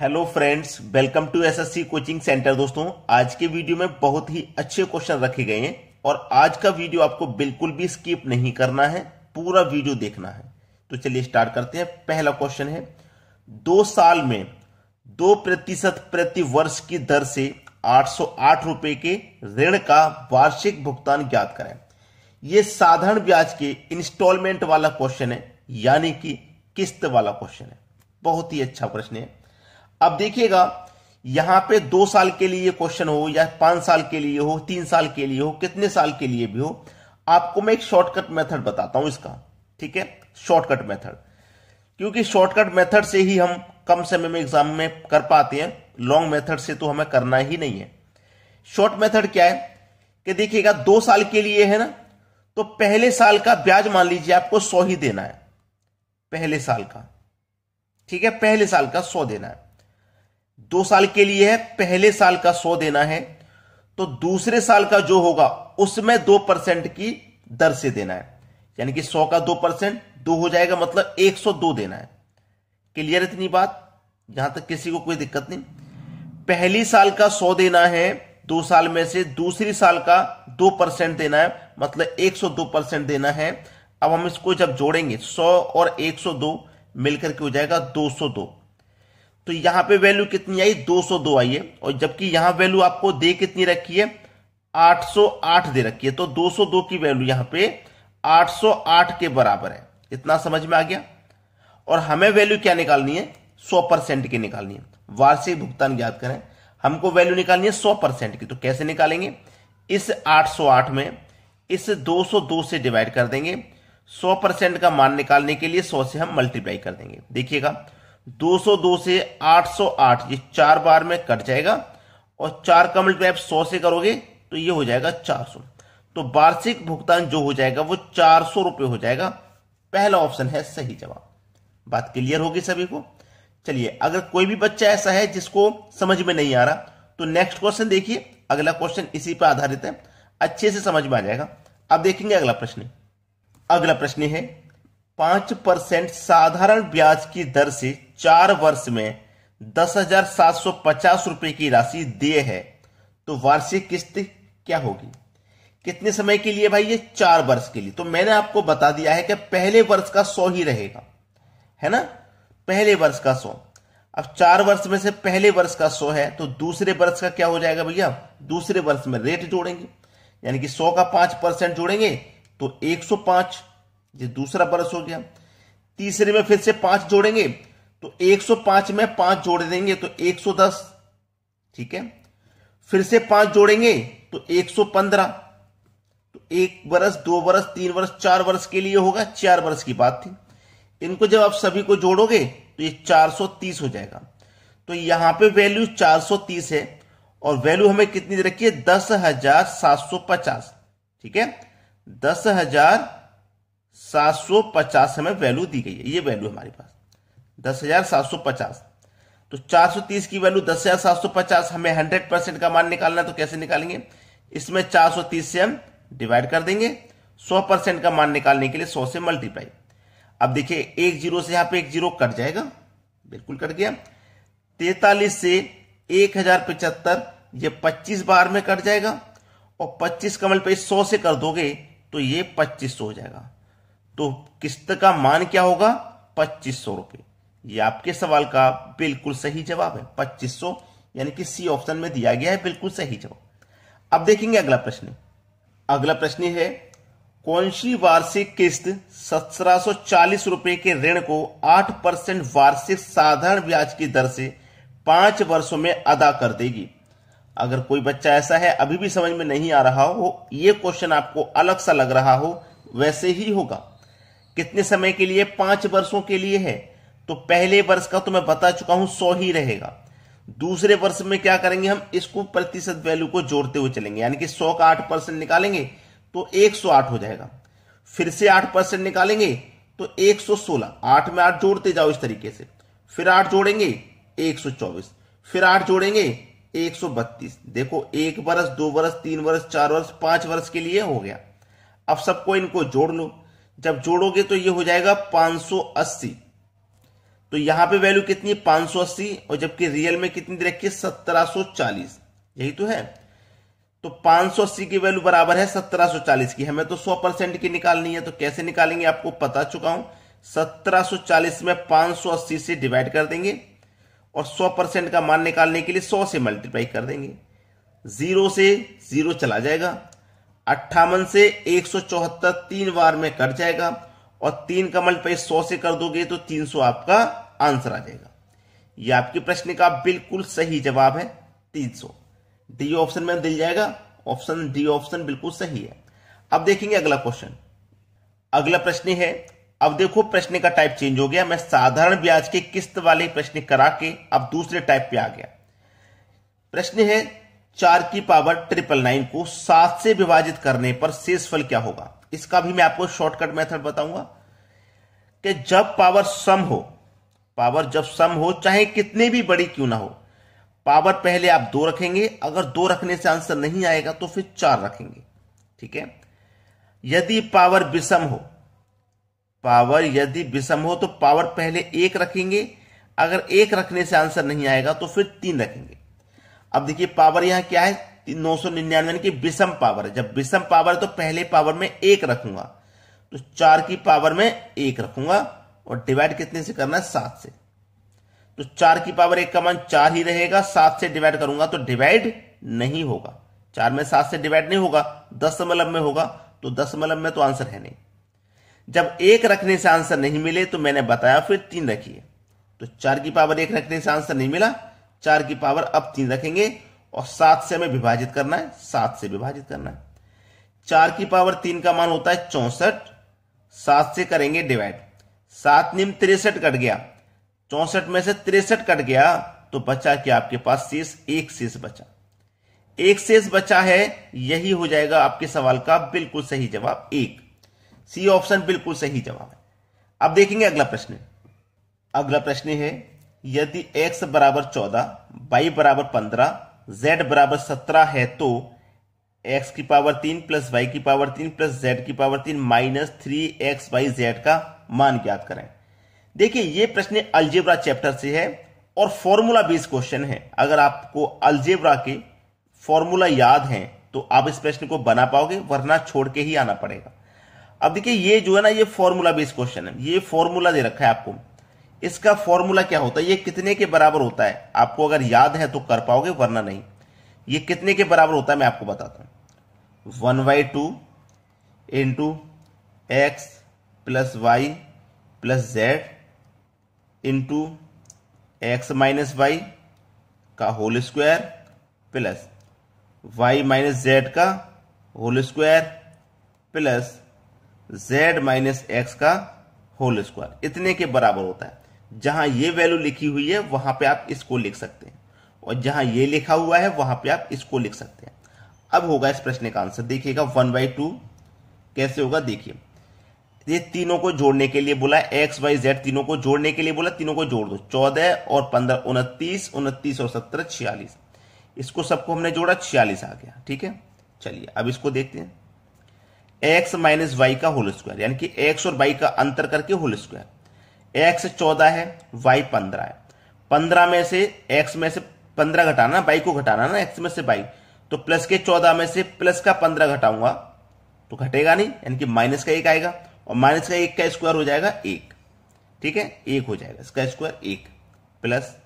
hello friends welcome to SSC coaching centre दोस्तों आज के वीडियो में बहुत ही अच्छे क्वेश्चन रखे गए हैं और आज का वीडियो आपको बिल्कुल भी स्किप नहीं करना है पूरा वीडियो देखना है तो चलिए स्टार्ट करते हैं पहला क्वेश्चन है दो साल में दो प्रतिशत प्रति वर्ष की दर से आठ रुपए के ऋण का वार्षिक भुगतान ज्ञात करें यह साधारण ब्याज के इंस्टॉलमेंट वाला क्वेश्चन है यानी कि किस्त वाला क्वेश्चन है बहुत ही अच्छा प्रश्न है अब देखिएगा यहां पे दो साल के लिए क्वेश्चन हो या पांच साल के लिए हो तीन साल के लिए हो कितने साल के लिए भी हो आपको मैं एक शॉर्टकट मेथड बताता हूं इसका ठीक है शॉर्टकट मेथड क्योंकि शॉर्टकट मेथड से ही हम कम समय में एग्जाम में कर पाते हैं लॉन्ग मेथड से तो हमें करना ही नहीं है शॉर्ट मेथड क्या है कि देखिएगा दो साल के लिए है ना तो पहले साल का ब्याज मान लीजिए आपको सौ ही देना है पहले साल का ठीक है पहले साल का सौ देना है दो साल के लिए है पहले साल का सौ देना है तो दूसरे साल का जो होगा उसमें दो परसेंट की दर से देना है यानी कि सौ का दो परसेंट दो हो जाएगा मतलब एक सौ दो देना है क्लियर इतनी बात यहां तक किसी को कोई दिक्कत नहीं पहली साल का सौ देना है दो साल में से दूसरी साल का दो परसेंट देना है मतलब एक सौ दो परसेंट देना है अब हम इसको जब जोड़ेंगे सौ और एक सौ दो मिलकर के हो जाएगा दो सौ दो तो यहां पे वैल्यू कितनी आई 202 आई है और जबकि यहां वैल्यू आपको दे कितनी रखी है 808 दे रखी है तो 202 की वैल्यू यहां पे 808 के बराबर है इतना समझ में आ गया और हमें वैल्यू क्या निकालनी है 100 परसेंट की निकालनी है वार्षिक भुगतान ज्ञात करें हमको वैल्यू निकालनी है सौ परसेंट की तो कैसे निकालेंगे इस आठ में इस दो से डिवाइड कर देंगे 100 परसेंट का मान निकालने के लिए 100 से हम मल्टीप्लाई कर देंगे देखिएगा 202 से 808 ये चार बार में कट जाएगा और चार का मल्टीप्लाई आप सौ से करोगे तो ये हो जाएगा 400 तो वार्षिक भुगतान जो हो जाएगा वो चार सौ रुपये हो जाएगा पहला ऑप्शन है सही जवाब बात क्लियर होगी सभी को चलिए अगर कोई भी बच्चा ऐसा है जिसको समझ में नहीं आ रहा तो नेक्स्ट क्वेश्चन देखिए अगला क्वेश्चन इसी पर आधारित है अच्छे से समझ में आ जाएगा अब देखेंगे अगला प्रश्न अगला प्रश्न है पांच परसेंट साधारण ब्याज की दर से चार वर्ष में दस हजार सात सौ पचास रुपए की राशि दिए है तो वार्षिक किस्त क्या होगी कितने समय के लिए भाई ये चार वर्ष के लिए तो मैंने आपको बता दिया है कि पहले वर्ष का सौ ही रहेगा है ना पहले वर्ष का सौ अब चार वर्ष में से पहले वर्ष का सौ है तो दूसरे वर्ष का क्या हो जाएगा भैया दूसरे वर्ष में रेट जोड़ेंगे यानी कि सौ का पांच परसेंट जोड़ेंगे तो एक सौ पांच ये दूसरा बरस हो गया तीसरे में फिर से पांच जोड़ेंगे तो 105 में पांच जोड़ देंगे तो 110 ठीक है फिर से पांच जोड़ेंगे तो 115 तो एक बरस दो बरस तीन बरस चार वर्ष के लिए होगा चार वर्ष की बात थी इनको जब आप सभी को जोड़ोगे तो ये 430 हो जाएगा तो यहां पे वैल्यू 430 है और वैल्यू हमें कितनी रखी है दस हजार सात सौ पचास ठीक है दस हजार 750 हमें वैल्यू दी गई है ये वैल्यू हमारे पास 10,750 तो 430 की वैल्यू 10,750 हमें 100 परसेंट का मान निकालना है तो कैसे निकालेंगे इसमें 430 से हम डिवाइड कर देंगे 100 परसेंट का मान निकालने के लिए 100 से मल्टीप्लाई अब देखिए एक जीरो से यहां पे एक जीरो कट जाएगा बिल्कुल कट गया तैतालीस से एक हजार पचहत्तर ये पच्चीस बार में कट जाएगा और पच्चीस का मल्टीप्लाई सौ से कर दोगे तो ये पच्चीस हो जाएगा तो किस्त का मान क्या होगा पच्चीस सौ रुपए ये आपके सवाल का बिल्कुल सही जवाब है पच्चीस सौ यानी कि सी ऑप्शन में दिया गया है बिल्कुल सही जवाब अब देखेंगे अगला प्रश्न अगला प्रश्न है कौन सी वार्षिक किस्त सत्रह चालीस रुपए के ऋण को आठ परसेंट वार्षिक साधारण ब्याज की दर से पांच वर्षों में अदा कर देगी अगर कोई बच्चा ऐसा है अभी भी समझ में नहीं आ रहा हो ये क्वेश्चन आपको अलग सा लग रहा हो वैसे ही होगा कितने समय के लिए पांच वर्षों के लिए है तो पहले वर्ष का तो मैं बता चुका हूं सौ ही रहेगा दूसरे वर्ष में क्या करेंगे हम इसको प्रतिशत वैल्यू को जोड़ते हुए चलेंगे यानी कि सौ का आठ परसेंट निकालेंगे तो एक सौ आठ हो जाएगा फिर से आठ परसेंट निकालेंगे तो एक सौ सोलह आठ में आठ जोड़ते जाओ इस तरीके से फिर आठ जोड़ेंगे एक सौ चौबीस फिर आठ जोड़ेंगे एक सौ बत्तीस देखो एक वर्ष दो वर्ष तीन वर्ष चार वर्ष पांच वर्ष के लिए हो गया अब सबको इनको जोड़ लो जब जोड़ोगे तो ये हो जाएगा 580 तो यहां पे वैल्यू कितनी है 580 और जबकि रियल में कितनी रखी है 1740 यही तो है तो 580 की वैल्यू बराबर है 1740 की हमें तो 100 परसेंट की निकालनी है तो कैसे निकालेंगे आपको पता चुका हूं 1740 में 580 से डिवाइड कर देंगे और 100 परसेंट का मान निकालने के लिए 100 से मल्टीप्लाई कर देंगे जीरो से जीरो चला जाएगा अट्ठावन से एक सौ चौहत्तर तीन बार में कर जाएगा और तीन का मल्टीप्लाई सौ से कर दोगे तो तीन सौ आपका आंसर आ जाएगा यह आपके प्रश्न का बिल्कुल सही जवाब है तीन सौ डी ऑप्शन में दिल जाएगा ऑप्शन डी ऑप्शन बिल्कुल सही है अब देखेंगे अगला क्वेश्चन अगला प्रश्न है अब देखो प्रश्न का टाइप चेंज हो गया मैं साधारण ब्याज के किस्त वाले प्रश्न करा के अब दूसरे टाइप पे आ गया प्रश्न है चार की पावर ट्रिपल नाइन को सात से विभाजित करने पर शेष फल क्या होगा इसका भी मैं आपको शॉर्टकट मेथड बताऊंगा कि जब पावर सम हो पावर जब सम हो चाहे कितने भी बड़ी क्यों ना हो पावर पहले आप दो रखेंगे अगर दो रखने से आंसर नहीं आएगा तो फिर चार रखेंगे ठीक है यदि पावर विषम हो पावर यदि विषम हो तो पावर पहले एक रखेंगे अगर एक रखने से आंसर नहीं आएगा तो फिर तीन रखेंगे अब देखिए पावर यहां क्या है नौ सौ निन्यानवे की विषम पावर है जब विषम पावर है तो पहले पावर में एक रखूंगा तो चार की पावर में एक रखूंगा और डिवाइड कितने से करना है सात से तो चार की पावर एक का मान चार ही रहेगा सात से डिवाइड करूंगा तो डिवाइड नहीं होगा चार में सात से डिवाइड नहीं होगा दस मलब में होगा तो दस मलब में तो आंसर है नहीं जब एक रखने से आंसर नहीं मिले तो मैंने बताया फिर तीन रखिए तो चार की पावर एक रखने से आंसर नहीं मिला चार की पावर अब तीन रखेंगे और सात से हमें विभाजित करना है सात से विभाजित करना है चार की पावर तीन का मान होता है चौसठ सात से करेंगे डिवाइड सात निम तिरसठ कट गया चौसठ में से तिरसठ कट गया तो बचा क्या आपके पास शेष एक शेष बचा एक शेष बचा है यही हो जाएगा आपके सवाल का बिल्कुल सही जवाब एक सी ऑप्शन बिल्कुल सही जवाब है अब देखेंगे अगला प्रश्न अगला प्रश्न है यदि x बराबर चौदह वाई बराबर पंद्रह जेड बराबर सत्रह है तो x की पावर तीन प्लस वाई की पावर तीन प्लस जेड की पावर तीन minus three x y z का मान ज्ञात करें देखिए ये प्रश्न अल्जेब्रा चैप्टर से है और फॉर्मूला बेस्ड क्वेश्चन है अगर आपको अल्जेब्रा के फॉर्मूला याद है तो आप इस प्रश्न को बना पाओगे वरना छोड़ के ही आना पड़ेगा अब देखिए ये जो है ना ये फॉर्मूला बेस्ड क्वेश्चन है ये फॉर्मूला दे रखा है आपको इसका फॉर्मूला क्या होता है ये कितने के बराबर होता है आपको अगर याद है तो कर पाओगे वरना नहीं ये कितने के बराबर होता है मैं आपको बताता हूं one by two into x plus y plus z into x minus y का whole square plus y minus z का whole square plus z minus x का होल स्क्वायर इतने के बराबर होता है जहां ये वैल्यू लिखी हुई है वहां पे आप इसको लिख सकते हैं और जहां ये लिखा हुआ है वहां पे आप इसको लिख सकते हैं अब होगा इस प्रश्न का आंसर देखिएगा वन बाई टू कैसे होगा देखिए ये तीनों को जोड़ने के लिए बोला एक्स वाई जेड तीनों को जोड़ने के लिए बोला तीनों को जोड़ दो चौदह और पंद्रह उनतीस उनतीस और सत्रह छियालीस इसको सबको हमने जोड़ा छियालीस आ गया ठीक है चलिए अब इसको देखते हैं एक्स माइनस वाई का होल स्क्वायर यानी कि एक्स और वाई का अंतर करके होल स्क्वायर एक्स चौदह है वाई पंद्रह है पंद्रह में से एक्स में से पंद्रह घटाना बाई को घटाना ना एक्स में से बाई तो प्लस के चौदह में से प्लस का पंद्रह घटाऊंगा तो घटेगा नहीं यानी कि माइनस का एक आएगा और माइनस का एक का स्क्वायर हो जाएगा एक ठीक है एक हो जाएगा इसका स्क्वायर एक plus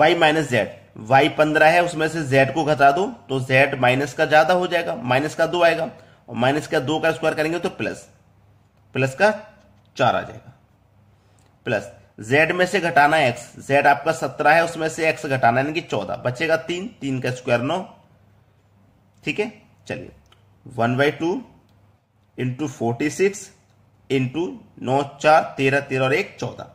y minus z y पंद्रह है उसमें से जेड को घटा दो तो जेड माइनस का ज्यादा हो जाएगा माइनस का दो आएगा और माइनस का दो का स्क्वायर करेंगे तो प्लस प्लस का चार आ जाएगा प्लस जेड में से घटाना एक्स जेड आपका सत्रह है उसमें से एक्स घटाना यानी कि चौदह बचेगा तीन तीन का स्क्वायर नौ ठीक है चलिए one by two into forty six into नौ चार तेरह तेरह और एक चौदह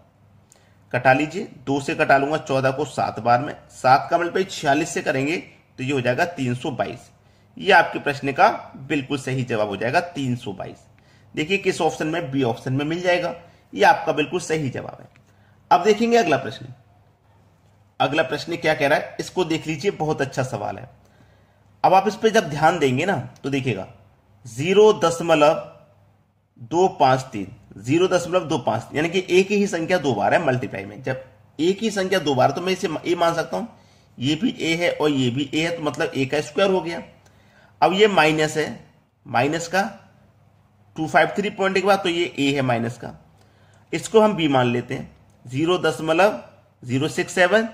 कटा लीजिए दो से कटा लूंगा चौदह को सात बार में सात का पे छियालीस से करेंगे तो ये हो जाएगा तीन सौ बाईस ये आपके प्रश्न का बिल्कुल सही जवाब हो जाएगा तीन सौ बाईस देखिए किस ऑप्शन में बी ऑप्शन में मिल जाएगा ये आपका बिल्कुल सही जवाब है अब देखेंगे अगला प्रश्न अगला प्रश्न क्या कह रहा है इसको देख लीजिए बहुत अच्छा सवाल है अब आप इस पर जब ध्यान देंगे ना तो देखिएगा जीरो दशमलव दो पांच तीन जीरो दशमलव दो पांच यानी कि एक ही संख्या दो बार है मल्टीप्लाई में जब एक ही संख्या दो बार तो मैं इसे ए मान सकता हूं ये भी ए है और ये भी ए है तो मतलब ए का स्क्वायर हो गया अब ये माइनस है माइनस का टू फाइव थ्री पॉइंट के बाद तो ये ए है माइनस का इसको हम बी मान लेते हैं जीरो दशमलव जीरो सिक्स सेवन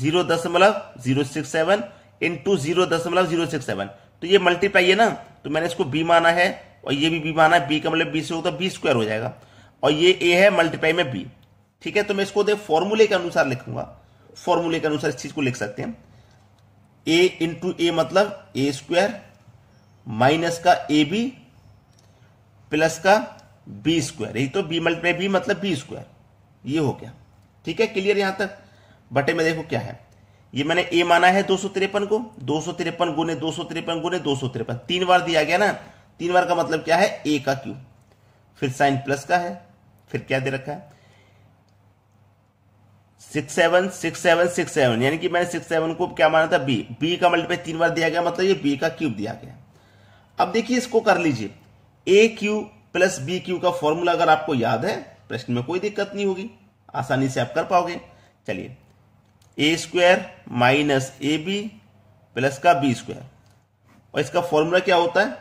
जीरो दशमलव zero six seven into zero दशमलव जीरो सिक्स सेवन तो ये मल्टीप्लाई है ना तो मैंने इसको बी माना है और ये भी बी माना है बी का मतलब बी से होता तो बी स्क्वायर हो जाएगा और ये ए है मल्टीप्लाई में बी ठीक है तो मैं इसको देख फॉर्मूले के अनुसार लिखूंगा फॉर्मूले के अनुसार इस चीज को लिख सकते हैं ए इंटू ए मतलब ए स्क्वायर माइनस का ए बी प्लस का बी स्क्वायर यही तो बी मल्टीप्लाई बी मतलब बी स्क्वायर ये हो गया ठीक है क्लियर यहां तक बटे में देखो क्या है ये मैंने ए माना है दो को दो सौ तिरपन गुने दो सौ तिरपन गुने दो सौ तिरपन तीन बार दिया गया ना तीन बार का मतलब क्या है ए का क्यू फिर साइन प्लस का है फिर क्या दे रखा है six seven six seven six seven यानी कि मैंने सिक्स सेवन को क्या माना था बी बी का मल्टीप्लाई तीन बार दिया गया मतलब ये बी का क्यूब दिया गया अब देखिए इसको कर लीजिए a cube plus b cube का फॉर्मूला अगर आपको याद है प्रश्न में कोई दिक्कत नहीं होगी आसानी से आप कर पाओगे चलिए a square minus a b plus का बी स्क्वायर और इसका फॉर्मूला क्या होता है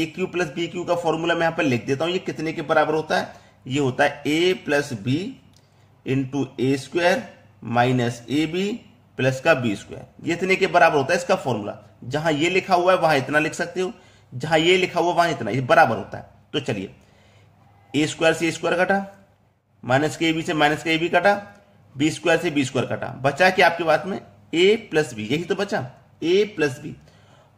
a cube plus b cube का फॉर्मूला मैं यहां पर लिख देता हूं ये कितने के बराबर होता है ये होता है a plus b into a square minus a b plus का बी स्क्वायर ये इतने के बराबर होता है इसका फॉर्मूला जहां ये लिखा हुआ है वहां इतना लिख सकते हो जहां ये लिखा हुआ वहां इतना ये बराबर होता है तो चलिए ए स्क्वायर से ए स्क्वायर कटा माइनस के बी से माइनस के बी कटा बी स्क्वायर से बी स्क्वायर कटा बचा क्या आपके बात में ए प्लस बी यही तो बचा ए प्लस बी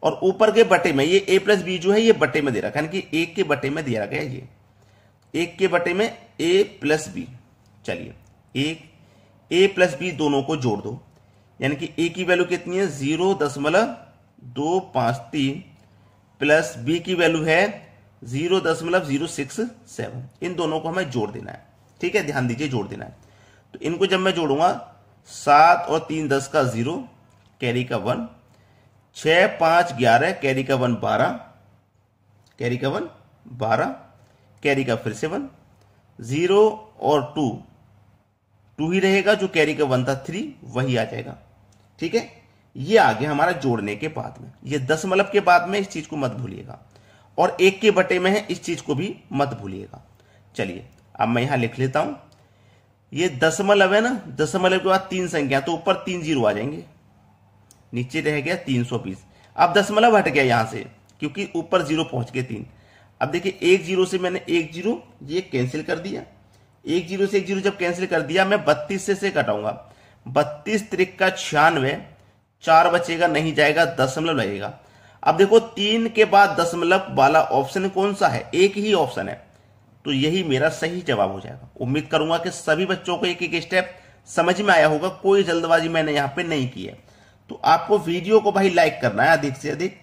और ऊपर के बटे में ये ए प्लस बी जो है ये बटे में दे रखा है कि एक के बटे में दिया गया ये एक के बटे में ए प्लस बी चलिए एक ए प्लस बी दोनों को जोड़ दो यानी कि ए की वैल्यू कितनी है जीरो दशमलव दो पांच तीन प्लस बी की वैल्यू है जीरो दशमलव जीरो सिक्स सेवन इन दोनों को हमें जोड़ देना है ठीक है ध्यान दीजिए जोड़ देना है तो इनको जब मैं जोड़ूंगा सात और तीन दस का जीरो कैरी का वन छ पांच ग्यारह कैरी का वन बारह कैरी का वन बारह कैरी का फिर से वन जीरो और टू टू ही रहेगा जो कैरी का वन था थ्री वही आ जाएगा ठीक है ये आ गया हमारा जोड़ने के बाद में ये मलब के बाद में इस चीज को मत भूलिएगा और एक के बटे में है इस चीज को भी मत भूलिएगा चलिए अब मैं यहां लिख लेता हूं ये दशमलव है ना दशमलव के बाद तीन संख्या तो ऊपर तीन जीरो आ जाएंगे नीचे रह गया तीन सौ बीस अब दशमलव हट गया यहां से क्योंकि ऊपर जीरो पहुंच गए तीन अब देखिए एक जीरो से मैंने एक जीरो ये कैंसिल कर दिया एक जीरो से एक जीरो जब कैंसिल कर दिया मैं बत्तीस से से कटाऊंगा बत्तीस त्रिक का छियानवे चार बचेगा नहीं जाएगा दशमलव लगेगा अब देखो तीन के बाद दशमलव वाला ऑप्शन कौन सा है एक ही ऑप्शन है तो यही मेरा सही जवाब हो जाएगा उम्मीद करूंगा कि सभी बच्चों को एक एक स्टेप समझ में आया होगा कोई जल्दबाजी मैंने यहां पे नहीं की है तो आपको वीडियो को भाई लाइक करना है अधिक से अधिक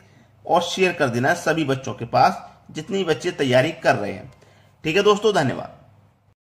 और शेयर कर देना है सभी बच्चों के पास जितनी बच्चे तैयारी कर रहे हैं ठीक है दोस्तों धन्यवाद